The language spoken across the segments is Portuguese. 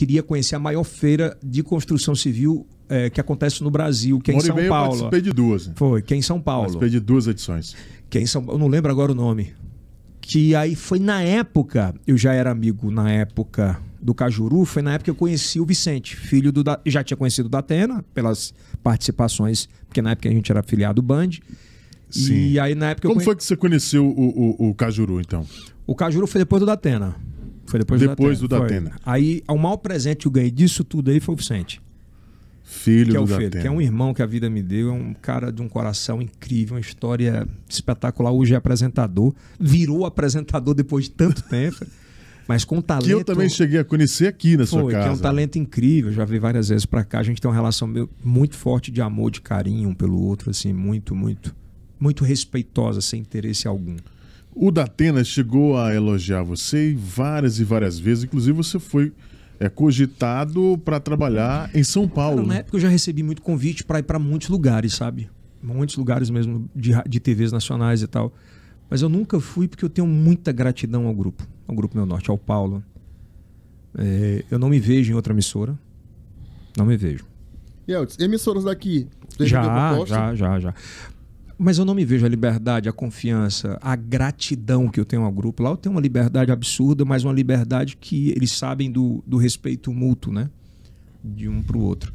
queria conhecer a maior feira de construção civil é, que acontece no Brasil, que é em São bem, Paulo. Eu de duas. Né? Foi, que é em São Paulo. Participei de duas edições. Que é em São Paulo, não lembro agora o nome. Que aí foi na época, eu já era amigo na época do Cajuru, foi na época que eu conheci o Vicente, filho do. Da, já tinha conhecido o Datena, pelas participações, porque na época a gente era afiliado Band. Sim. E aí na época Como conhe... foi que você conheceu o, o, o Cajuru, então? O Cajuru foi depois do Datena. Foi depois, depois do Datena. Do Datena. Aí, o maior presente que eu ganhei disso tudo aí foi o Vicente. Filho que é o Filho, que é um irmão que a vida me deu, é um cara de um coração incrível, uma história espetacular. Hoje é apresentador, virou apresentador depois de tanto tempo. mas com talento. Que eu também cheguei a conhecer aqui na sua casa. Que é um talento incrível, já vi várias vezes para cá. A gente tem uma relação muito forte de amor, de carinho um pelo outro, assim, muito, muito, muito respeitosa, sem interesse algum. O Datena chegou a elogiar você várias e várias vezes, inclusive você foi é cogitado para trabalhar em São Paulo. Cara, na né? época eu já recebi muito convite para ir para muitos lugares, sabe? Muitos lugares mesmo de, de TVs nacionais e tal. Mas eu nunca fui porque eu tenho muita gratidão ao grupo, ao Grupo Meu Norte, ao Paulo. É, eu não me vejo em outra emissora. Não me vejo. E emissoras daqui? Já, já, já, já. Mas eu não me vejo a liberdade, a confiança, a gratidão que eu tenho ao grupo. Lá eu tenho uma liberdade absurda, mas uma liberdade que eles sabem do, do respeito mútuo, né? De um para o outro.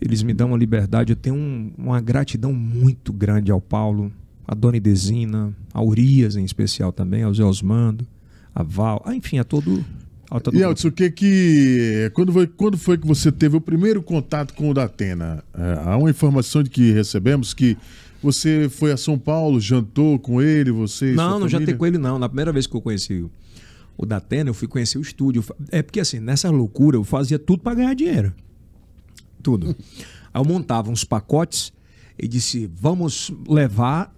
Eles me dão uma liberdade. Eu tenho um, uma gratidão muito grande ao Paulo, a Dona Idesina, a Urias em especial também, ao Zé Osmando, a Val, ah, enfim, a todo. A todo e Elton, o que que. Quando foi, quando foi que você teve o primeiro contato com o Datena? É, há uma informação de que recebemos que você foi a São Paulo, jantou com ele, você Não, não jantei com ele não. Na primeira vez que eu conheci o Datena, eu fui conhecer o estúdio. É porque assim, nessa loucura eu fazia tudo para ganhar dinheiro. Tudo. Aí eu montava uns pacotes e disse: "Vamos levar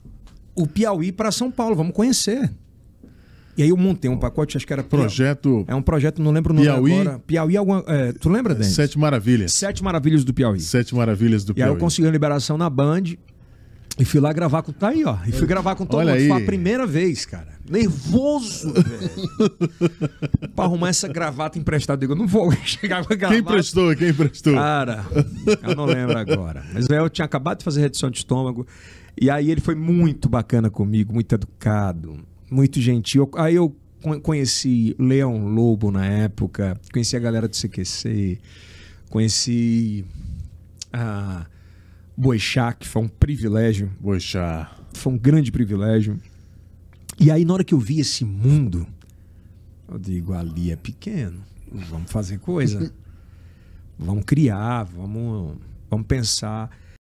o Piauí para São Paulo, vamos conhecer". E aí eu montei um pacote, acho que era projeto. É um projeto, não lembro o nome Piauí. agora. Piauí alguma, é, tu lembra, Denis? Sete Maravilhas. Sete Maravilhas do Piauí. Sete Maravilhas do Piauí. E aí eu consegui a liberação na Band e fui lá gravar com. Tá aí, ó. E fui gravar com todo Olha mundo. Aí. Foi a primeira vez, cara. Nervoso, velho. pra arrumar essa gravata emprestada. Eu digo, não vou chegar com a gravata. Quem emprestou? Quem emprestou? Cara, eu não lembro agora. Mas eu tinha acabado de fazer redução de estômago. E aí ele foi muito bacana comigo, muito educado, muito gentil. Aí eu conheci Leão Lobo na época, conheci a galera do CQC, conheci. Ah, que foi um privilégio. Boixá. Foi um grande privilégio. E aí, na hora que eu vi esse mundo, eu digo, ali é pequeno, vamos fazer coisa. vamos criar, vamos, vamos pensar.